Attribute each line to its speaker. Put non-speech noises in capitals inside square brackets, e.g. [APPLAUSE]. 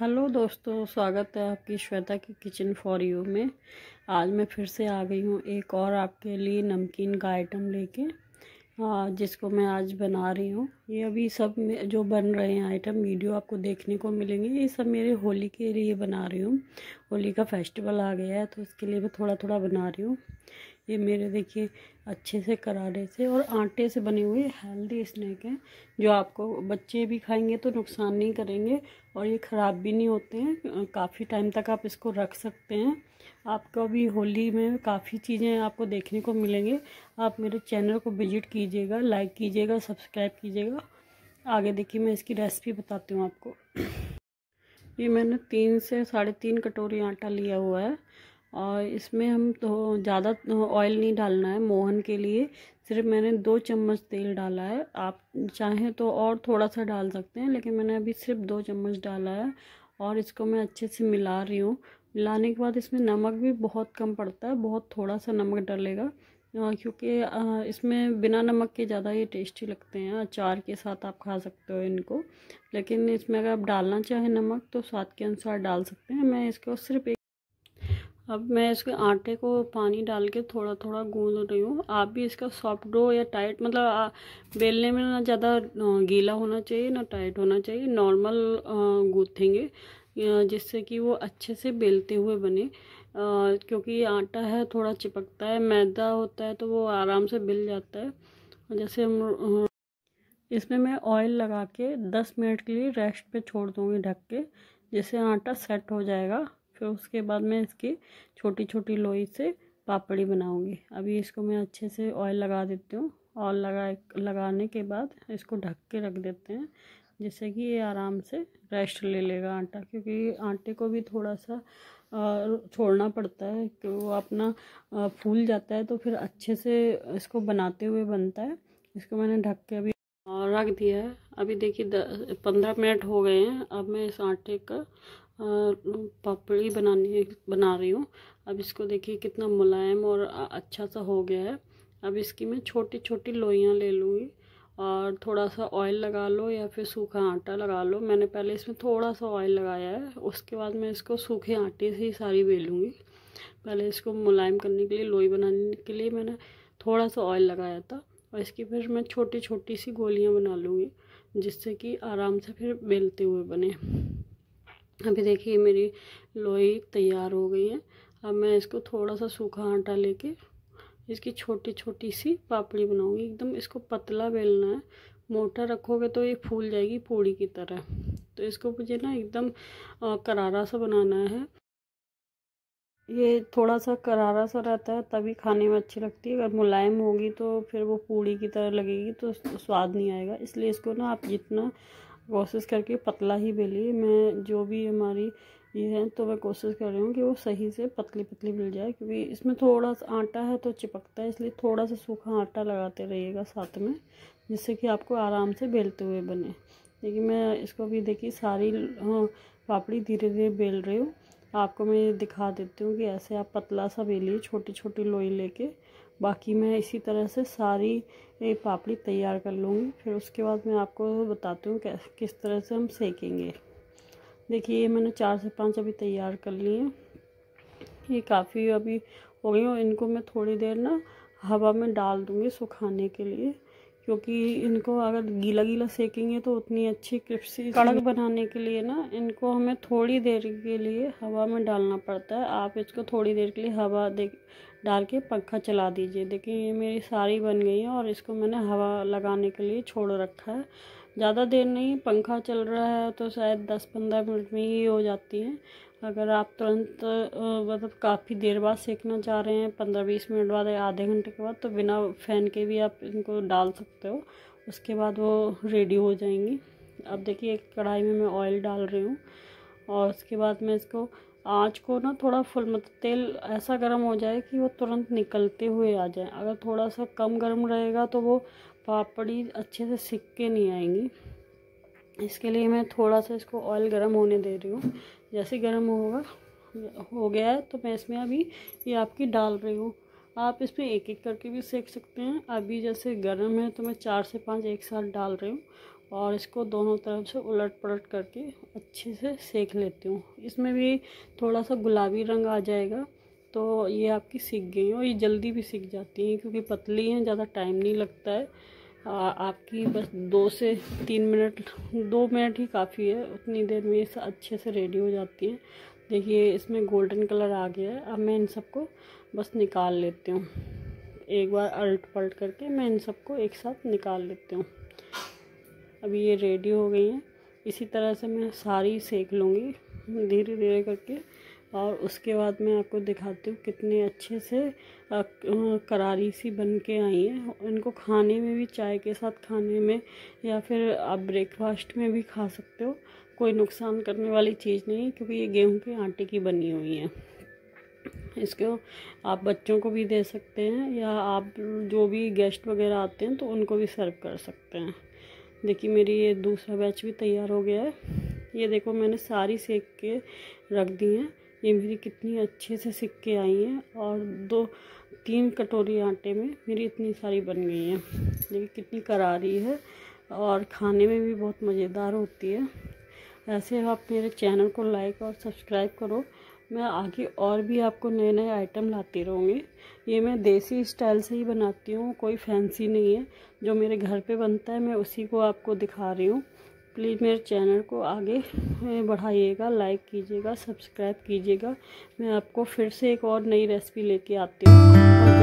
Speaker 1: hello दोस्तों स्वागत है आपकी श्वेता की किचन फॉर यू में आज मैं फिर से आ गई हूँ एक और आपके लिए नमकीन का आइटम लेके जिसको मैं आज बना रही हूँ ये अभी सब जो बन रहे हैं आइटम वीडियो आपको देखने को मिलेंगे ये सब मेरे होली के लिए बना रही हूँ होली का फेस्टिवल आ गया है तो उसके लिए मैं थोड़ा थोड़ा बना रही हूँ ये मेरे देखिए अच्छे से करारे से और आटे से बने हुए हेल्दी स्नैक हैं जो आपको बच्चे भी खाएंगे तो नुकसान नहीं करेंगे और ये ख़राब भी नहीं होते हैं काफ़ी टाइम तक आप इसको रख सकते हैं आपको अभी होली में काफ़ी चीज़ें आपको देखने को मिलेंगे आप मेरे चैनल को विजिट कीजिएगा लाइक कीजिएगा सब्सक्राइब कीजिएगा आगे देखिए मैं इसकी रेसिपी बताती हूँ आपको [CLEARS THROAT] ये मैंने तीन से साढ़े तीन कटोरी आटा लिया हुआ है और इसमें हम तो ज़्यादा ऑयल तो नहीं डालना है मोहन के लिए सिर्फ मैंने दो चम्मच तेल डाला है आप चाहें तो और थोड़ा सा डाल सकते हैं लेकिन मैंने अभी सिर्फ दो चम्मच डाला है और इसको मैं अच्छे से मिला रही हूँ मिलाने के बाद इसमें नमक भी बहुत कम पड़ता है बहुत थोड़ा सा नमक डालेगा क्योंकि इसमें बिना नमक के ज़्यादा ये टेस्टी लगते हैं अचार के साथ आप खा सकते हो इनको लेकिन इसमें अगर आप डालना चाहें नमक तो स्वाद के अनुसार डाल सकते हैं मैं इसको सिर्फ एक अब मैं इसके आटे को पानी डाल के थोड़ा थोड़ा गूंद रही हूँ आप भी इसका सॉफ्ट डो या टाइट मतलब बेलने में ना ज़्यादा गीला होना चाहिए ना टाइट होना चाहिए नॉर्मल गूँथेंगे जिससे कि वो अच्छे से बेलते हुए बने आ, क्योंकि आटा है थोड़ा चिपकता है मैदा होता है तो वो आराम से बिल जाता है जैसे हम इसमें मैं ऑयल लगा के दस मिनट के लिए रेस्ट पर छोड़ दूँगी ढक के जिससे आटा सेट हो जाएगा फिर उसके बाद मैं इसकी छोटी छोटी लोई से पापड़ी बनाऊंगी अभी इसको मैं अच्छे से ऑयल लगा देती हूँ ऑयल लगा लगाने के बाद इसको ढक के रख देते हैं जिससे कि ये आराम से रेस्ट ले लेगा आटा क्योंकि आटे को भी थोड़ा सा छोड़ना पड़ता है कि वो अपना फूल जाता है तो फिर अच्छे से इसको बनाते हुए बनता है इसको मैंने ढक के अभी रख दिया है अभी देखिए पंद्रह मिनट हो गए हैं अब मैं इस आटे का पापड़ी बनाने बना रही हूँ अब इसको देखिए कितना मुलायम और अच्छा सा हो गया है अब इसकी मैं छोटी छोटी लोइयाँ ले लूँगी और थोड़ा सा ऑयल लगा लो या फिर सूखा आटा लगा लो मैंने पहले इसमें थोड़ा सा ऑयल लगाया है उसके बाद मैं इसको सूखे आटे से ही सारी बेलूँगी पहले इसको मुलायम करने के लिए लोई बनाने के लिए मैंने थोड़ा सा ऑयल लगाया था और इसकी फिर मैं छोटी छोटी सी गोलियाँ बना लूँगी जिससे कि आराम से फिर बेलते हुए बने अभी देखिए मेरी लोई तैयार हो गई है अब मैं इसको थोड़ा सा सूखा आटा लेके इसकी छोटी छोटी सी पापड़ी बनाऊंगी एकदम इसको पतला बेलना है मोटा रखोगे तो ये फूल जाएगी पूड़ी की तरह तो इसको मुझे ना एकदम करारा सा बनाना है ये थोड़ा सा करारा सा रहता है तभी खाने में अच्छी लगती है अगर मुलायम होगी तो फिर वो पूड़ी की तरह लगेगी तो स्वाद नहीं आएगा इसलिए इसको ना आप जितना कोशिश करके पतला ही बेलिए मैं जो भी हमारी ये है तो मैं कोशिश कर रही हूँ कि वो सही से पतली पतली मिल जाए क्योंकि इसमें थोड़ा सा आटा है तो चिपकता है इसलिए थोड़ा सा सूखा आटा लगाते रहिएगा साथ में जिससे कि आपको आराम से बेलते हुए बने देखिए मैं इसको भी देखिए सारी हाँ, पापड़ी धीरे धीरे बेल रही हूँ आपको मैं दिखा देती हूँ कि ऐसे आप पतला सा बेलिए छोटी छोटी लोई लेके बाकी मैं इसी तरह से सारी पापड़ी तैयार कर लूँगी फिर उसके बाद मैं आपको बताती हूँ किस तरह से हम सेकेंगे देखिए ये मैंने चार से पांच अभी तैयार कर लिए ये काफ़ी अभी हो गई और इनको मैं थोड़ी देर ना हवा में डाल दूँगी सुखाने के लिए क्योंकि इनको अगर गीला गीला सेकेंगे तो उतनी अच्छी क्रिप्सी कड़क बनाने के लिए ना इनको हमें थोड़ी देर के लिए हवा में डालना पड़ता है आप इसको थोड़ी देर के लिए हवा दे डाल के पंखा चला दीजिए देखिए ये मेरी साड़ी बन गई है और इसको मैंने हवा लगाने के लिए छोड़ रखा है ज़्यादा देर नहीं पंखा चल रहा है तो शायद दस पंद्रह मिनट में ही हो जाती है अगर आप तुरंत मतलब काफ़ी देर बाद सेकना चाह रहे हैं पंद्रह बीस मिनट बाद या आधे घंटे के बाद तो बिना फ़ैन के भी आप इनको डाल सकते हो उसके बाद वो रेडी हो जाएंगी अब देखिए एक कढ़ाई में मैं ऑयल डाल रही हूँ और उसके बाद मैं इसको आँच को ना थोड़ा फुल मतलब तेल ऐसा गर्म हो जाए कि वो तुरंत निकलते हुए आ जाए अगर थोड़ा सा कम गर्म रहेगा तो वो पापड़ी अच्छे से सिक के नहीं आएंगी इसके लिए मैं थोड़ा सा इसको ऑयल गर्म होने दे रही हूँ जैसे गर्म होगा हो गया है तो मैं इसमें अभी ये आपकी डाल रही हूँ आप इसमें एक एक करके भी सेक सकते हैं अभी जैसे गर्म है तो मैं चार से पाँच एक साथ डाल रही हूँ और इसको दोनों तरफ से उलट पलट करके अच्छे से सेक लेती हूँ इसमें भी थोड़ा सा गुलाबी रंग आ जाएगा तो ये आपकी सीख गई और ये जल्दी भी सीख जाती हैं क्योंकि पतली हैं ज़्यादा टाइम नहीं लगता है आ, आपकी बस दो से तीन मिनट दो मिनट ही काफ़ी है उतनी देर में ये अच्छे से रेडी हो जाती हैं देखिए इसमें गोल्डन कलर आ गया है अब मैं इन सबको बस निकाल लेती हूँ एक बार अल्ट पलट करके मैं इन सबको एक साथ निकाल लेती हूँ अभी ये रेडी हो गई हैं इसी तरह से मैं सारी सेक लूँगी धीरे धीरे करके और उसके बाद मैं आपको दिखाती हूँ कितने अच्छे से करारी सी बन के आई हैं इनको खाने में भी चाय के साथ खाने में या फिर आप ब्रेकफास्ट में भी खा सकते हो कोई नुकसान करने वाली चीज़ नहीं क्योंकि ये गेहूं के आटे की बनी हुई हैं इसको आप बच्चों को भी दे सकते हैं या आप जो भी गेस्ट वगैरह आते हैं तो उनको भी सर्व कर सकते हैं देखिए मेरी ये दूसरा बैच भी तैयार हो गया है ये देखो मैंने सारी सेक के रख दी हैं ये मेरी कितनी अच्छे से सिक के आई हैं और दो तीन कटोरी आटे में मेरी इतनी सारी बन गई हैं देखिए कितनी करारी है और खाने में भी बहुत मज़ेदार होती है ऐसे आप मेरे चैनल को लाइक और सब्सक्राइब करो मैं आगे और भी आपको नए नए आइटम लाती रहूँगी ये मैं देसी स्टाइल से ही बनाती हूँ कोई फैंसी नहीं है जो मेरे घर पे बनता है मैं उसी को आपको दिखा रही हूँ प्लीज़ मेरे चैनल को आगे बढ़ाइएगा लाइक कीजिएगा सब्सक्राइब कीजिएगा मैं आपको फिर से एक और नई रेसिपी लेके आती हूँ